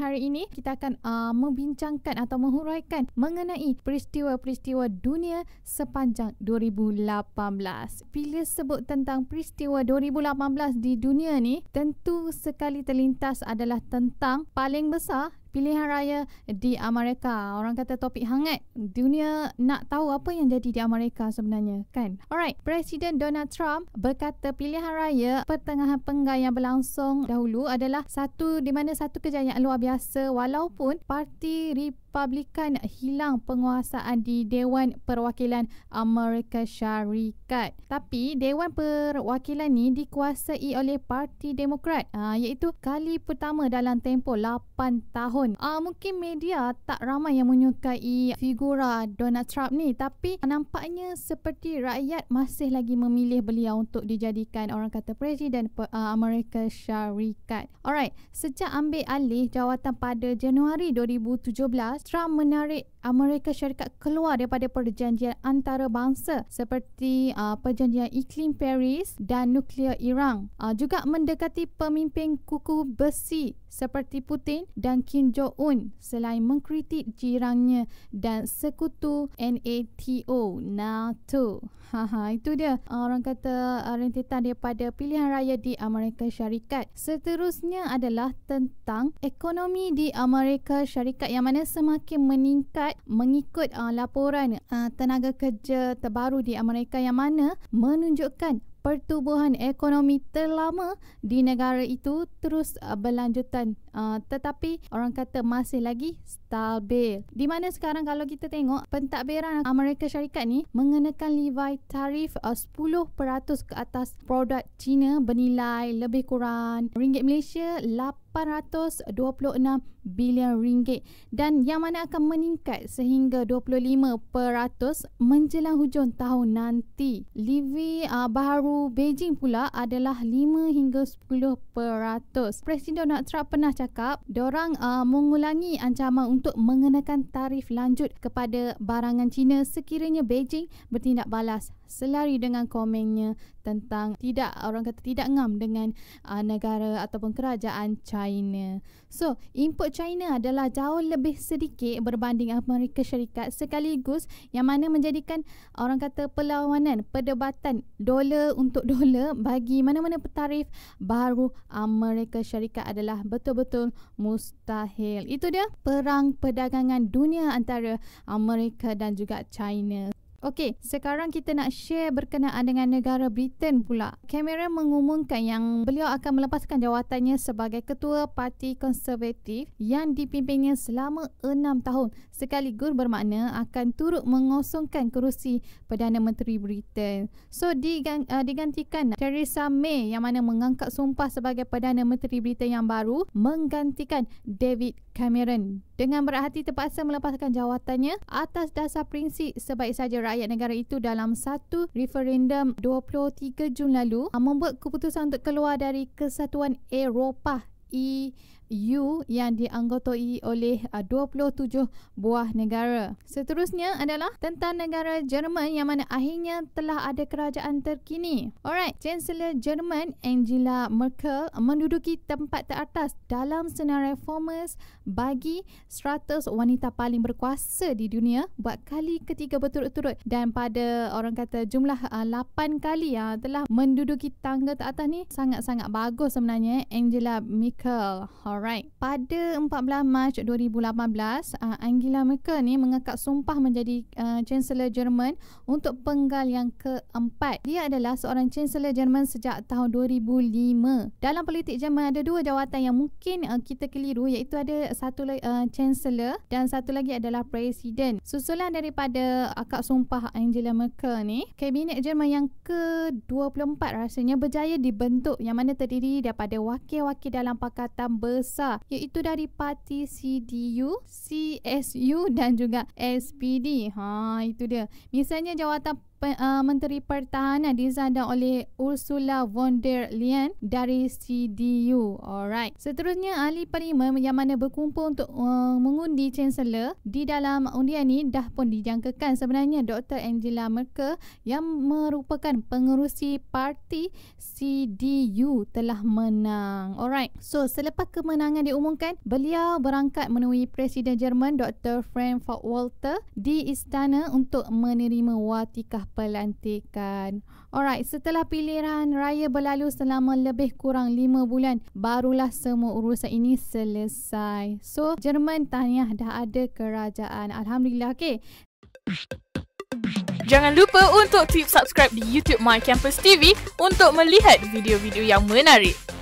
hari ini kita akan uh, membincangkan atau menghuraikan mengenai peristiwa-peristiwa dunia sepanjang 2018. Bila sebut tentang peristiwa 2018 di dunia ni, tentu sekali terlintas adalah tentang paling besar pilihan raya di Amerika. Orang kata topik hangat. Dunia nak tahu apa yang jadi di Amerika sebenarnya, kan? Alright, Presiden Donald Trump berkata pilihan raya pertengahan penggal yang berlangsung dahulu adalah satu di mana satu kejayaan luar biasa walaupun parti Republik Republikan hilang penguasaan di Dewan Perwakilan Amerika Syarikat. Tapi Dewan Perwakilan ni dikuasai oleh Parti Demokrat ha, iaitu kali pertama dalam tempoh 8 tahun. Ha, mungkin media tak ramai yang menyukai figura Donald Trump ni tapi nampaknya seperti rakyat masih lagi memilih beliau untuk dijadikan orang kata Presiden ah, Amerika Syarikat. Alright, sejak ambil alih jawatan pada Januari 2017 Sastra menarik Amerika Syarikat keluar daripada perjanjian antarabangsa seperti uh, perjanjian iklim Paris dan nuklear Iran uh, juga mendekati pemimpin kuku besi seperti Putin dan Kim Jong-un selain mengkritik jirannya dan sekutu NATO NATO Haha, itu dia uh, orang kata uh, rentetan daripada pilihan raya di Amerika Syarikat seterusnya adalah tentang ekonomi di Amerika Syarikat yang mana semakin meningkat Syarikat mengikut uh, laporan uh, tenaga kerja terbaru di Amerika yang mana menunjukkan pertumbuhan ekonomi terlama di negara itu terus uh, berlanjutan uh, tetapi orang kata masih lagi stabil. Di mana sekarang kalau kita tengok pentadbiran Amerika Syarikat ni mengenakan levy tarif uh, 10% ke atas produk China bernilai lebih kurang ringgit Malaysia 8 826 bilion ringgit dan yang mana akan meningkat sehingga 25% menjelang hujung tahun nanti. Levy uh, baru Beijing pula adalah 5 hingga 10%. Presiden Donald Trump pernah cakap, dorang uh, mengulangi ancaman untuk mengenakan tarif lanjut kepada barangan China sekiranya Beijing bertindak balas selari dengan komennya tentang tidak orang kata tidak ngam dengan uh, negara ataupun kerajaan China. So, import China adalah jauh lebih sedikit berbanding Amerika Syarikat sekaligus yang mana menjadikan orang kata perlawanan perdebatan dolar untuk dolar bagi mana-mana petarif baru Amerika Syarikat adalah betul-betul mustahil. Itu dia perang perdagangan dunia antara Amerika dan juga China. Okey, sekarang kita nak share berkenaan dengan negara Britain pula. Cameron mengumumkan yang beliau akan melepaskan jawatannya sebagai ketua parti konservatif yang dipimpinnya selama enam tahun. Sekaligus bermakna akan turut mengosongkan kerusi Perdana Menteri Britain. So, eh, digantikan Theresa May yang mana mengangkat sumpah sebagai Perdana Menteri Britain yang baru menggantikan David Cameron dengan berhati terpaksa melepaskan jawatannya atas dasar prinsip sebaik sahaja rakyat negara itu dalam satu referendum 23 Jun lalu ah, membuat keputusan untuk keluar dari kesatuan Eropah e EU yang dianggotai oleh 27 uh, buah negara. Seterusnya adalah tentang negara Jerman yang mana akhirnya telah ada kerajaan terkini. Alright, Chancellor Jerman Angela Merkel menduduki tempat teratas dalam senarai Forbes bagi 100 wanita paling berkuasa di dunia buat kali ketiga berturut-turut dan pada orang kata jumlah 8 uh, kali ya telah menduduki tangga teratas ni sangat-sangat bagus sebenarnya Angela Merkel. Alright. Alright. Pada 14 Mac 2018, uh, ah, Angela Merkel ni mengakat sumpah menjadi uh, Chancellor Jerman untuk penggal yang keempat. Dia adalah seorang Chancellor Jerman sejak tahun 2005. Dalam politik Jerman ada dua jawatan yang mungkin uh, kita keliru iaitu ada satu lagi uh, Chancellor dan satu lagi adalah Presiden. Susulan daripada akak sumpah Angela Merkel ni, Kabinet Jerman yang ke-24 rasanya berjaya dibentuk yang mana terdiri daripada wakil-wakil dalam pakatan bersama besar iaitu dari parti CDU, CSU dan juga SPD. Ha itu dia. Misalnya jawatan uh, Menteri Pertahanan dizada oleh Ursula von der Leyen dari CDU. Alright. Seterusnya ahli parlimen yang mana berkumpul untuk uh, mengundi chancellor di dalam undian ini dah pun dijangkakan sebenarnya Dr Angela Merkel yang merupakan pengerusi parti CDU telah menang. Alright. So selepas kemenangan diumumkan, beliau berangkat menemui Presiden Jerman Dr Frank Walter di istana untuk menerima watikah pelantikan. Alright, setelah pilihan raya berlalu selama lebih kurang 5 bulan, barulah semua urusan ini selesai. So, Jerman tahniah dah ada kerajaan. Alhamdulillah, okay. Jangan lupa untuk tip subscribe di YouTube My Campus TV untuk melihat video-video yang menarik.